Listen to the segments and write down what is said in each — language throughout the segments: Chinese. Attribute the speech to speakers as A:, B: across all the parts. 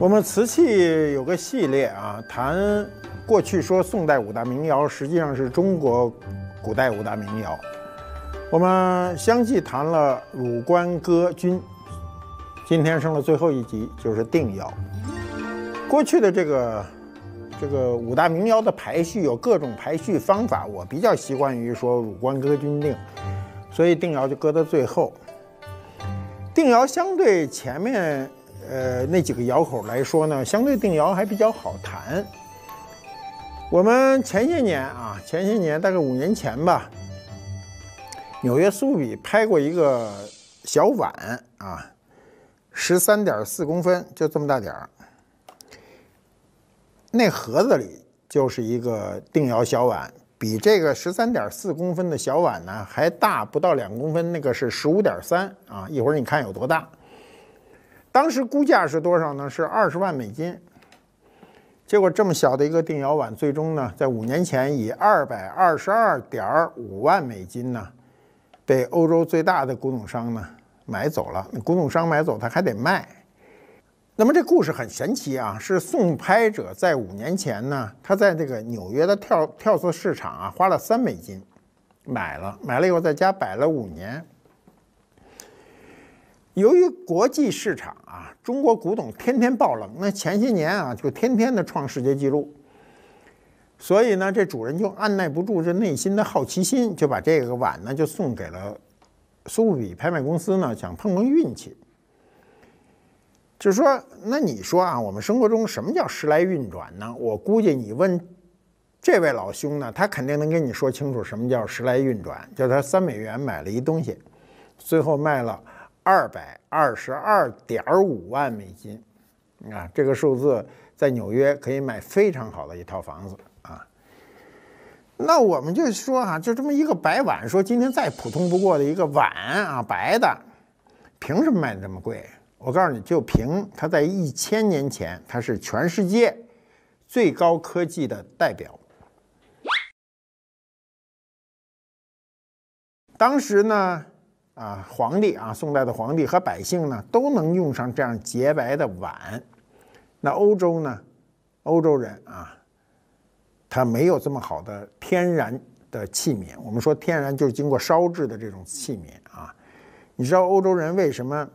A: 我们瓷器有个系列啊，谈过去说宋代五大名窑，实际上是中国古代五大名窑。我们相继谈了汝官哥钧，今天剩了最后一集就是定窑。过去的这个这个五大名窑的排序有各种排序方法，我比较习惯于说汝官哥钧定，所以定窑就搁到最后。定窑相对前面。呃，那几个窑口来说呢，相对定窑还比较好谈。我们前些年啊，前些年大概五年前吧，纽约苏比拍过一个小碗啊，十三点四公分，就这么大点儿。那盒子里就是一个定窑小碗，比这个十三点四公分的小碗呢还大，不到两公分，那个是十五点三啊。一会儿你看有多大。当时估价是多少呢？是二十万美金。结果这么小的一个定窑碗，最终呢，在五年前以二百二十二点五万美金呢，被欧洲最大的古董商呢买走了。古董商买走他还得卖。那么这故事很神奇啊，是送拍者在五年前呢，他在这个纽约的跳跳色市场啊花了三美金买了，买了以后在家摆了五年。由于国际市场啊，中国古董天天爆冷，那前些年啊就天天的创世界纪录，所以呢，这主人就按耐不住这内心的好奇心，就把这个碗呢就送给了苏富比拍卖公司呢，想碰碰运气。就说那你说啊，我们生活中什么叫时来运转呢？我估计你问这位老兄呢，他肯定能跟你说清楚什么叫时来运转。就他三美元买了一东西，最后卖了。二百二十二点五万美金，啊，这个数字在纽约可以买非常好的一套房子啊。那我们就说哈，就这么一个白碗，说今天再普通不过的一个碗啊，白的，凭什么卖这么贵？我告诉你就凭它在一千年前它是全世界最高科技的代表。当时呢？啊，皇帝啊，宋代的皇帝和百姓呢，都能用上这样洁白的碗。那欧洲呢？欧洲人啊，他没有这么好的天然的器皿。我们说天然就是经过烧制的这种器皿啊。你知道欧洲人为什么？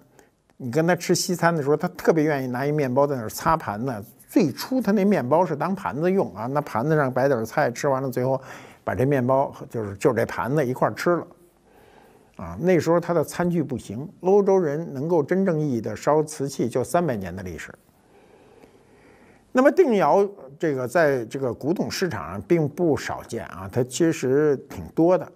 A: 你跟他吃西餐的时候，他特别愿意拿一面包在那儿擦盘子。最初他那面包是当盘子用啊，那盘子上摆点菜，吃完了最后把这面包就是就这盘子一块吃了。啊，那时候它的餐具不行。欧洲人能够真正意义的烧瓷器，就三百年的历史。那么定窑这个在这个古董市场上并不少见啊，它其实挺多的。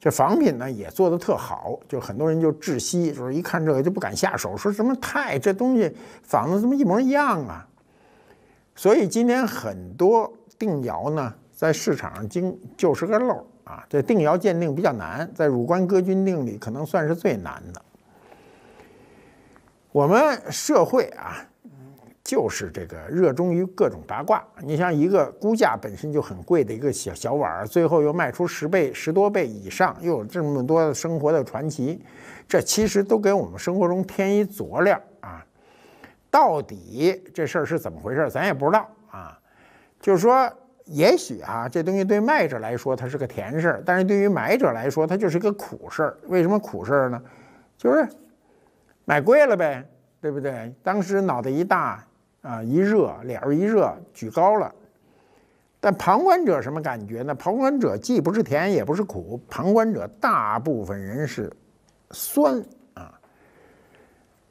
A: 这仿品呢也做的特好，就很多人就窒息，就是一看这个就不敢下手，说什么太这东西仿的怎么一模一样啊。所以今天很多定窑呢在市场上经就是个漏。啊，这定窑鉴定比较难，在汝官哥钧定里可能算是最难的。我们社会啊，就是这个热衷于各种八卦。你像一个估价本身就很贵的一个小小碗儿，最后又卖出十倍、十多倍以上，又有这么多生活的传奇，这其实都给我们生活中添一佐料啊。到底这事儿是怎么回事，咱也不知道啊。就是说。也许啊，这东西对卖者来说它是个甜事儿，但是对于买者来说它就是个苦事儿。为什么苦事儿呢？就是买贵了呗，对不对？当时脑袋一大啊，一热，脸儿一热，举高了。但旁观者什么感觉呢？旁观者既不是甜，也不是苦，旁观者大部分人是酸啊。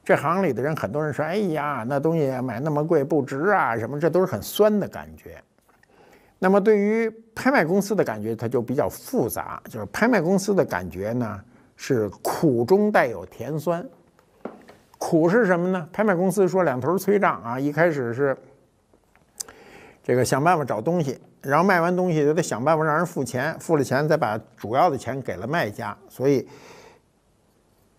A: 这行里的人很多人说：“哎呀，那东西买那么贵不值啊？”什么，这都是很酸的感觉。那么对于拍卖公司的感觉，它就比较复杂。就是拍卖公司的感觉呢，是苦中带有甜酸。苦是什么呢？拍卖公司说两头催账啊，一开始是这个想办法找东西，然后卖完东西就得想办法让人付钱，付了钱再把主要的钱给了卖家。所以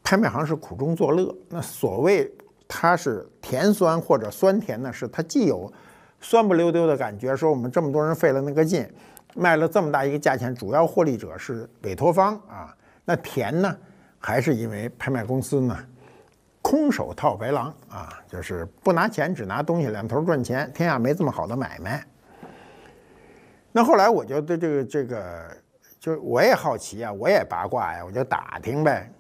A: 拍卖行是苦中作乐。那所谓它是甜酸或者酸甜呢，是它既有。酸不溜丢的感觉，说我们这么多人费了那个劲，卖了这么大一个价钱，主要获利者是委托方啊。那甜呢，还是因为拍卖公司呢，空手套白狼啊，就是不拿钱只拿东西，两头赚钱，天下没这么好的买卖。那后来我就对这个这个，就我也好奇啊，我也八卦呀，我就打听呗。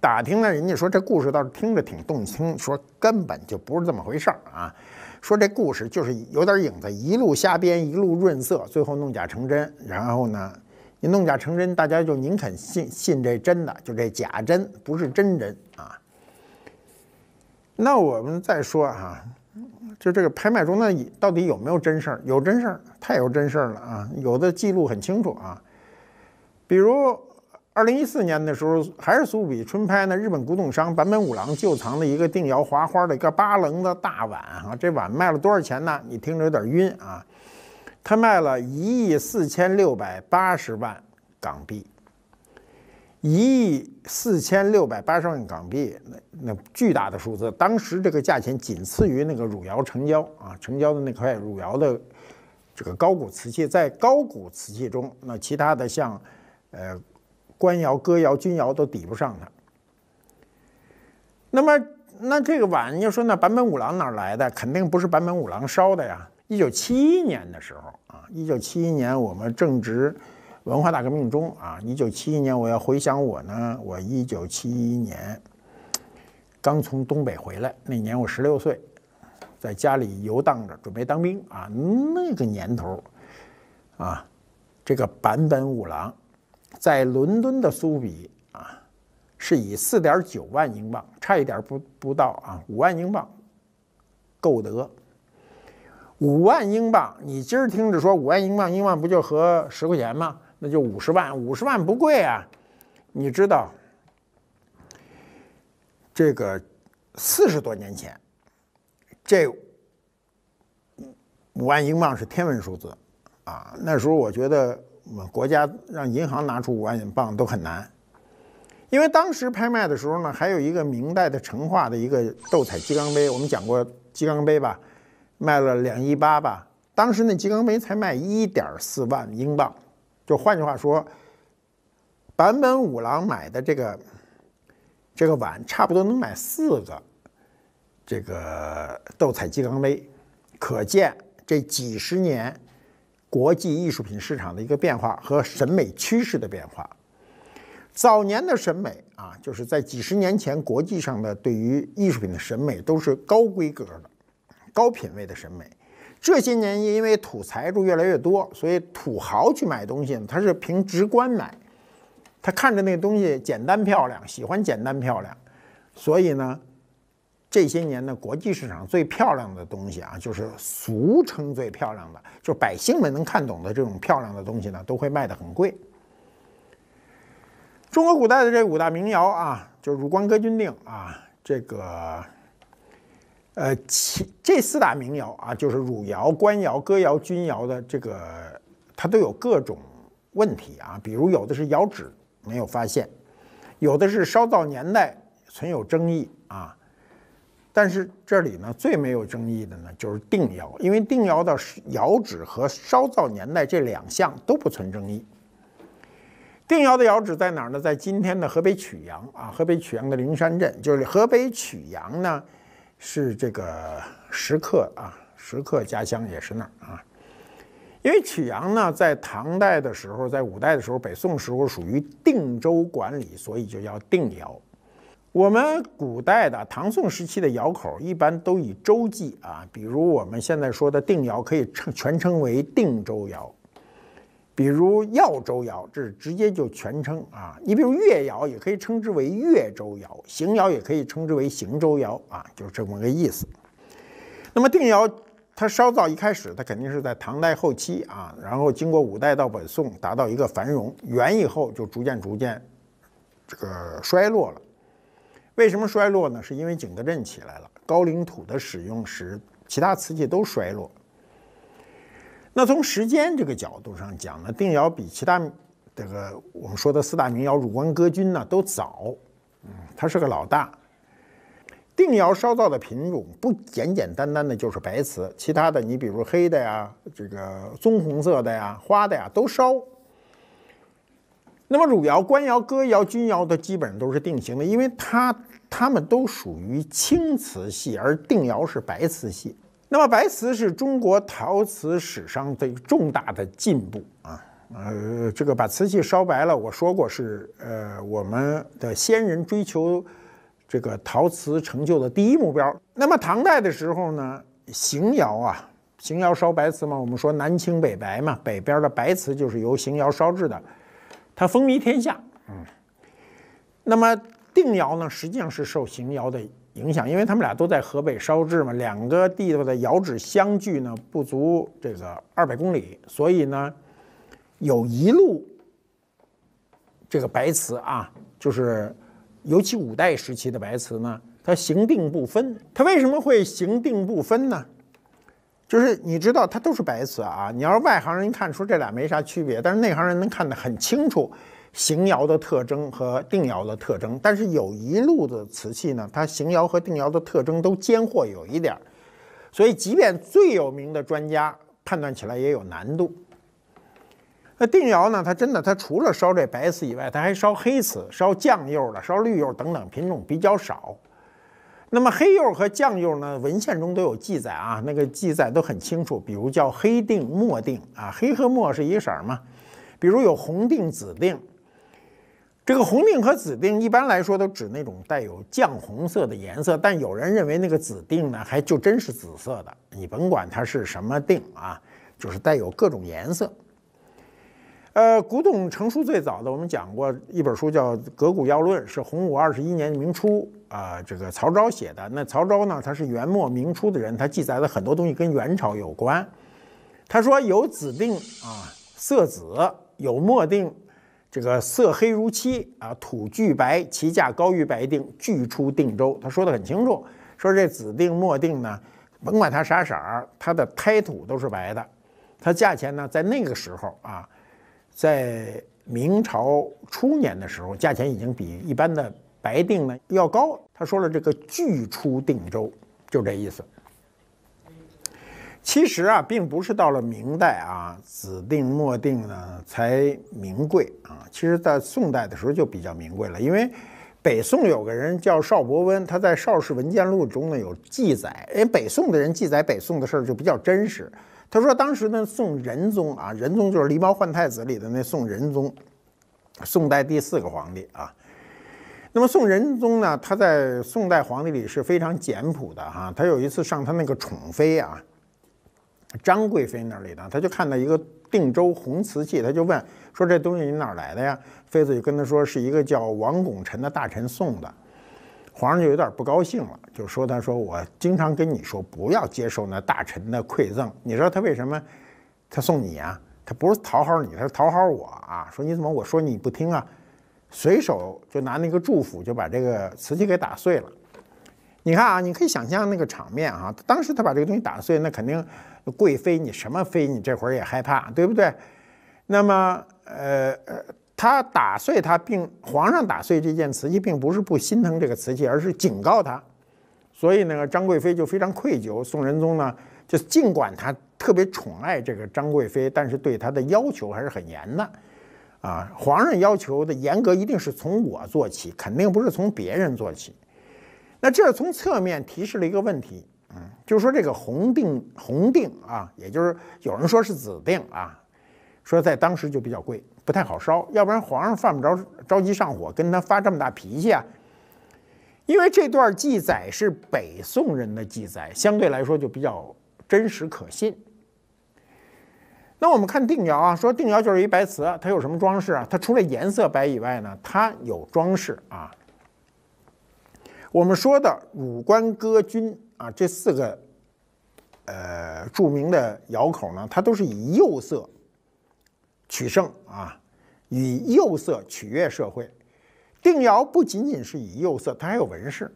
A: 打听呢，人家说这故事倒是听着挺动听，说根本就不是这么回事儿啊。说这故事就是有点影子，一路瞎编，一路润色，最后弄假成真。然后呢，你弄假成真，大家就宁肯信信这真的，就这假真不是真真啊。那我们再说啊，就这个拍卖中呢，到底有没有真事儿？有真事儿，太有真事儿了啊！有的记录很清楚啊，比如。二零一四年的时候，还是苏比春拍呢。日本古董商坂本五郎旧藏的一个定窑划花的一个八棱的大碗，哈，这碗卖了多少钱呢？你听着有点晕啊。他卖了一亿四千六百八十万港币。一亿四千六百八十万港币，那那巨大的数字，当时这个价钱仅次于那个汝窑成交啊，成交的那块汝窑的这个高古瓷器，在高古瓷器中，那其他的像，呃。官窑、哥窑、钧窑都抵不上它。那么，那这个碗要说那坂本五郎哪来的？肯定不是坂本五郎烧的呀。一九七一年的时候啊，一九七一年我们正值文化大革命中啊。一九七一年，我要回想我呢，我一九七一年刚从东北回来，那年我十六岁，在家里游荡着，准备当兵啊。那个年头，啊，这个坂本五郎。在伦敦的苏比啊，是以四点九万英镑，差一点不不到啊，五万英镑购得。五万英镑，你今儿听着说五万英镑，英镑不就合十块钱吗？那就五十万，五十万不贵啊。你知道，这个四十多年前，这五万英镑是天文数字啊。那时候我觉得。我们国家让银行拿出五万英镑都很难，因为当时拍卖的时候呢，还有一个明代的成化的一个斗彩鸡缸杯，我们讲过鸡缸杯吧，卖了两亿八吧。当时那鸡缸杯才卖一点四万英镑，就换句话说，坂本五郎买的这个这个碗差不多能买四个这个斗彩鸡缸杯，可见这几十年。国际艺术品市场的一个变化和审美趋势的变化，早年的审美啊，就是在几十年前，国际上的对于艺术品的审美都是高规格的、高品位的审美。这些年因为土财主越来越多，所以土豪去买东西，他是凭直观买，他看着那个东西简单漂亮，喜欢简单漂亮，所以呢。这些年的国际市场最漂亮的东西啊，就是俗称最漂亮的，就是百姓们能看懂的这种漂亮的东西呢，都会卖得很贵。中国古代的这五大名窑啊，就是汝官哥钧定啊，这个呃，这四大名窑啊，就是汝窑官窑哥窑钧窑的这个，它都有各种问题啊，比如有的是窑址没有发现，有的是烧造年代存有争议啊。但是这里呢，最没有争议的呢，就是定窑，因为定窑的窑址和烧造年代这两项都不存争议。定窑的窑址在哪儿呢？在今天的河北曲阳啊，河北曲阳的灵山镇，就是河北曲阳呢，是这个石刻啊，石刻家乡也是那儿啊。因为曲阳呢，在唐代的时候，在五代的时候，北宋时候属于定州管理，所以就叫定窑。我们古代的唐宋时期的窑口一般都以周记啊，比如我们现在说的定窑，可以称全称为定州窑；比如耀州窑，这是直接就全称啊。你比如越窑也可以称之为越州窑，邢窑也可以称之为邢州窑啊，就这么个意思。那么定窑它烧造一开始，它肯定是在唐代后期啊，然后经过五代到北宋达到一个繁荣，元以后就逐渐逐渐这个衰落了。为什么衰落呢？是因为景德镇起来了，高岭土的使用使其他瓷器都衰落。那从时间这个角度上讲呢，定窑比其他这个我们说的四大名窑——汝官哥钧呢，都早。嗯，它是个老大。定窑烧造的品种不简简单单的，就是白瓷，其他的你比如黑的呀，这个棕红色的呀，花的呀，都烧。那么汝窑、官窑、哥窑、钧窑，它基本上都是定型的，因为它。它们都属于青瓷系，而定窑是白瓷系。那么白瓷是中国陶瓷史上最重大的进步啊！呃，这个把瓷器烧白了，我说过是呃我们的先人追求这个陶瓷成就的第一目标。那么唐代的时候呢，邢窑啊，邢窑烧白瓷嘛，我们说南青北白嘛，北边的白瓷就是由邢窑烧制的，它风靡天下。嗯，那么。定窑呢，实际上是受邢窑的影响，因为他们俩都在河北烧制嘛，两个地方的窑址相距呢不足这个二百公里，所以呢，有一路这个白瓷啊，就是尤其五代时期的白瓷呢，它形定不分。它为什么会形定不分呢？就是你知道它都是白瓷啊，你要是外行人看，说这俩没啥区别，但是内行人能看得很清楚。邢窑的特征和定窑的特征，但是有一路的瓷器呢，它邢窑和定窑的特征都兼或有一点儿，所以即便最有名的专家判断起来也有难度。那定窑呢，它真的它除了烧这白瓷以外，它还烧黑瓷、烧酱釉的、烧绿釉等等品种比较少。那么黑釉和酱釉呢，文献中都有记载啊，那个记载都很清楚，比如叫黑定、墨定啊，黑和墨是一色嘛，比如有红定、紫定。这个红定和紫定一般来说都指那种带有绛红色的颜色，但有人认为那个紫定呢还就真是紫色的。你甭管它是什么定啊，就是带有各种颜色。呃，古董成书最早的，我们讲过一本书叫《格古要论》，是洪武二十一年明初啊，这个曹昭写的。那曹昭呢，他是元末明初的人，他记载了很多东西跟元朝有关。他说有紫定啊，色紫；有墨定。这个色黑如漆啊，土俱白，其价高于白定，俱出定州。他说的很清楚，说这紫定、墨定呢，甭管它啥色儿，它的胎土都是白的，它价钱呢，在那个时候啊，在明朝初年的时候，价钱已经比一般的白定呢要高。他说了，这个俱出定州，就这意思。其实啊，并不是到了明代啊，紫定墨定呢才名贵啊。其实，在宋代的时候就比较名贵了，因为北宋有个人叫邵伯温，他在《邵氏文献录》中呢有记载。因为北宋的人记载北宋的事儿就比较真实。他说当时呢，宋仁宗啊，仁宗就是狸猫换太子里的那宋仁宗，宋代第四个皇帝啊。那么宋仁宗呢，他在宋代皇帝里是非常简朴的哈。他有一次上他那个宠妃啊。张贵妃那里的，他就看到一个定州红瓷器，他就问说：“这东西你哪来的呀？”妃子就跟他说：“是一个叫王拱辰的大臣送的。”皇上就有点不高兴了，就说：“他说我经常跟你说，不要接受那大臣的馈赠。你知道他为什么他送你啊？他不是讨好你，他是讨好我啊！说你怎么我说你不听啊，随手就拿那个祝福就把这个瓷器给打碎了。”你看啊，你可以想象那个场面啊。当时他把这个东西打碎，那肯定贵妃，你什么妃，你这会儿也害怕，对不对？那么，呃，他打碎他并皇上打碎这件瓷器，并不是不心疼这个瓷器，而是警告他。所以那个张贵妃就非常愧疚。宋仁宗呢，就尽管他特别宠爱这个张贵妃，但是对他的要求还是很严的。啊，皇上要求的严格一定是从我做起，肯定不是从别人做起。那这从侧面提示了一个问题，嗯，就是说这个红定红定啊，也就是有人说是紫定啊，说在当时就比较贵，不太好烧，要不然皇上犯不着着急上火跟他发这么大脾气啊。因为这段记载是北宋人的记载，相对来说就比较真实可信。那我们看定窑啊，说定窑就是一白瓷，它有什么装饰啊？它除了颜色白以外呢，它有装饰啊。我们说的汝官哥钧啊，这四个呃著名的窑口呢，它都是以釉色取胜啊，以釉色取悦社会。定窑不仅仅是以釉色，它还有纹饰，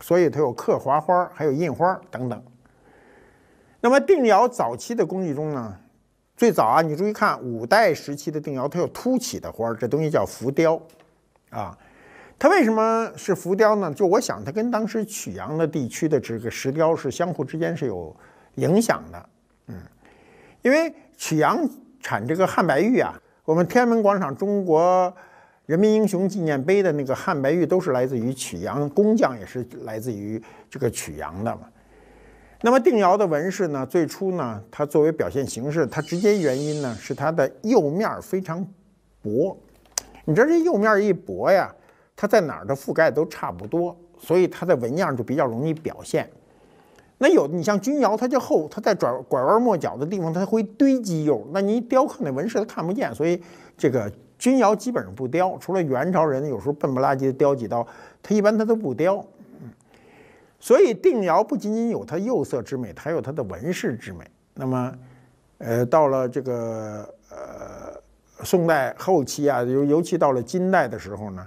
A: 所以它有刻划花，还有印花等等。那么定窑早期的工艺中呢，最早啊，你注意看五代时期的定窑，它有凸起的花，这东西叫浮雕啊。它为什么是浮雕呢？就我想，它跟当时曲阳的地区的这个石雕是相互之间是有影响的，嗯，因为曲阳产这个汉白玉啊，我们天安门广场中国人民英雄纪念碑的那个汉白玉都是来自于曲阳，工匠也是来自于这个曲阳的嘛。那么定窑的纹饰呢，最初呢，它作为表现形式，它直接原因呢是它的釉面非常薄，你知道这釉面一薄呀。它在哪儿的覆盖都差不多，所以它的纹样就比较容易表现。那有你像钧窑，它就厚，它在转拐弯抹角的地方，它会堆积釉。那你雕刻那纹饰它看不见，所以这个钧窑基本上不雕，除了元朝人有时候笨不拉几的雕几刀，它一般它都不雕。所以定窑不仅仅有它釉色之美，它还有它的纹饰之美。那么，呃，到了这个呃宋代后期啊，尤尤其到了金代的时候呢。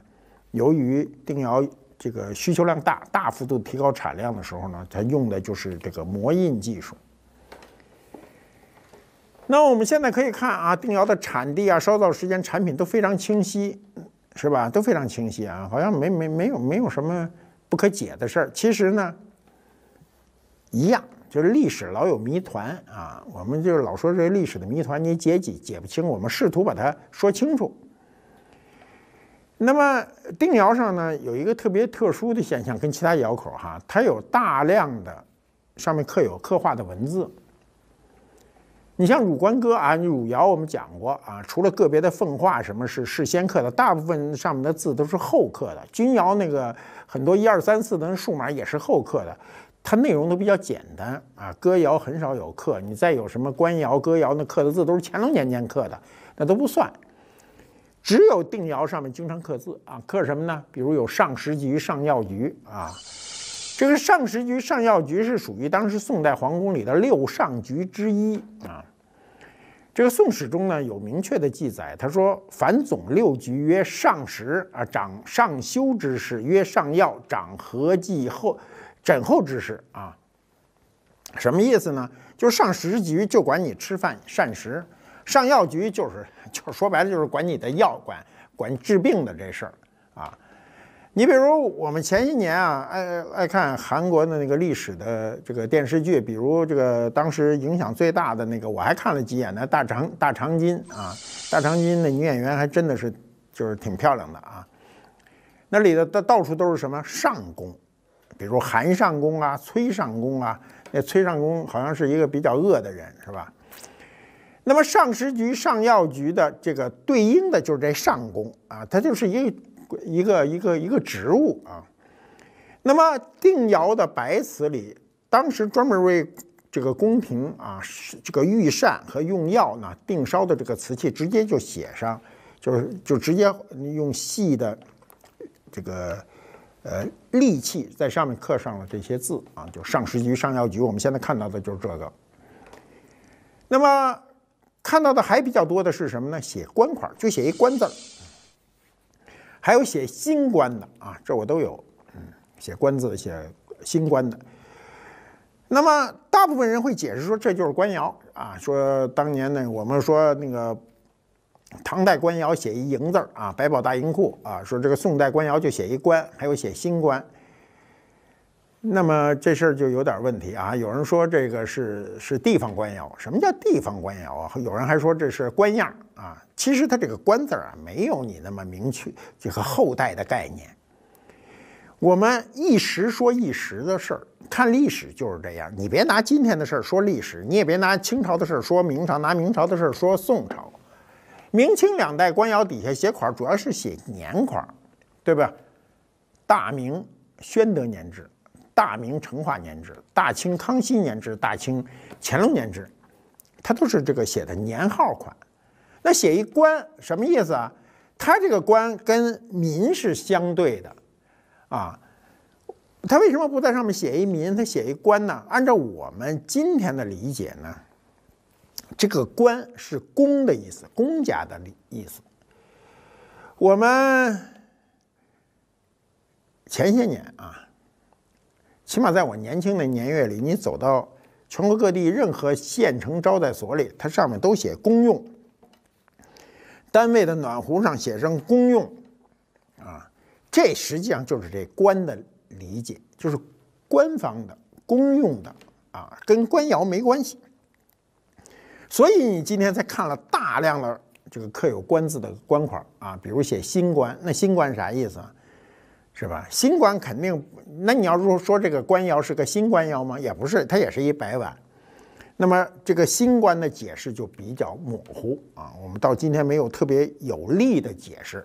A: 由于定窑这个需求量大，大幅度提高产量的时候呢，它用的就是这个磨印技术。那我们现在可以看啊，定窑的产地啊、烧造时间、产品都非常清晰，是吧？都非常清晰啊，好像没没没有没有什么不可解的事儿。其实呢，一样就是历史老有谜团啊，我们就老说这历史的谜团你解解解不清，我们试图把它说清楚。那么定窑上呢有一个特别特殊的现象，跟其他窑口哈，它有大量的上面刻有刻画的文字。你像汝官歌啊，汝窑我们讲过啊，除了个别的奉化什么是事先刻的，大部分上面的字都是后刻的。钧窑那个很多一二三四的数码也是后刻的，它内容都比较简单啊。哥窑很少有刻，你再有什么官窑、哥窑那刻的字都是乾隆年间刻的，那都不算。只有定窑上面经常刻字啊，刻什么呢？比如有上食局、上药局啊。这个上食局、上药局是属于当时宋代皇宫里的六上局之一啊。这个《宋史》中呢有明确的记载，他说：“凡总六局曰上食，啊掌上修之事；曰上药，掌和计后枕后之事。”啊，什么意思呢？就上食局就管你吃饭膳食。上药局就是，就是说白了就是管你的药，管管治病的这事儿啊。你比如我们前些年啊，爱爱看韩国的那个历史的这个电视剧，比如这个当时影响最大的那个，我还看了几眼呢。大长大长今啊，大长今的女演员还真的是就是挺漂亮的啊。那里头到到处都是什么上宫，比如韩上宫啊、崔上宫啊。那崔上宫好像是一个比较恶的人，是吧？那么上食局、上药局的这个对应的，就是这上宫啊，它就是一一个一个一个职务啊。那么定窑的白瓷里，当时专门为这个宫廷啊，这个御膳和用药呢，定烧的这个瓷器，直接就写上，就是就直接用细的这个呃利器在上面刻上了这些字啊，就上食局、上药局，我们现在看到的就是这个。那么。看到的还比较多的是什么呢？写官款就写一官字儿，还有写新官的啊，这我都有。嗯，写官字，写新官的。那么，大部分人会解释说，这就是官窑啊。说当年呢，我们说那个唐代官窑写一营字儿啊，百宝大营库啊，说这个宋代官窑就写一官，还有写新官。那么这事儿就有点问题啊！有人说这个是是地方官窑，什么叫地方官窑啊？有人还说这是官样啊！其实它这个“官”字啊，没有你那么明确这个后代的概念。我们一时说一时的事儿，看历史就是这样。你别拿今天的事儿说历史，你也别拿清朝的事儿说明朝，拿明朝的事儿说宋朝。明清两代官窑底下写款，主要是写年款，对吧？大明宣德年制。大明成化年制，大清康熙年制，大清乾隆年制，它都是这个写的年号款。那写一官什么意思啊？他这个官跟民是相对的，啊，他为什么不在上面写一民，他写一官呢？按照我们今天的理解呢，这个官是公的意思，公家的意意思。我们前些年啊。起码在我年轻的年月里，你走到全国各地任何县城招待所里，它上面都写“公用”单位的暖壶上写上“公用”，啊，这实际上就是这“官”的理解，就是官方的、公用的，啊，跟官窑没关系。所以你今天才看了大量的这个刻有“官”字的官款啊，比如写“新官”，那“新官”啥意思啊？是吧？新官肯定，那你要说说这个官窑是个新官窑吗？也不是，它也是一白碗。那么这个新官的解释就比较模糊啊。我们到今天没有特别有力的解释。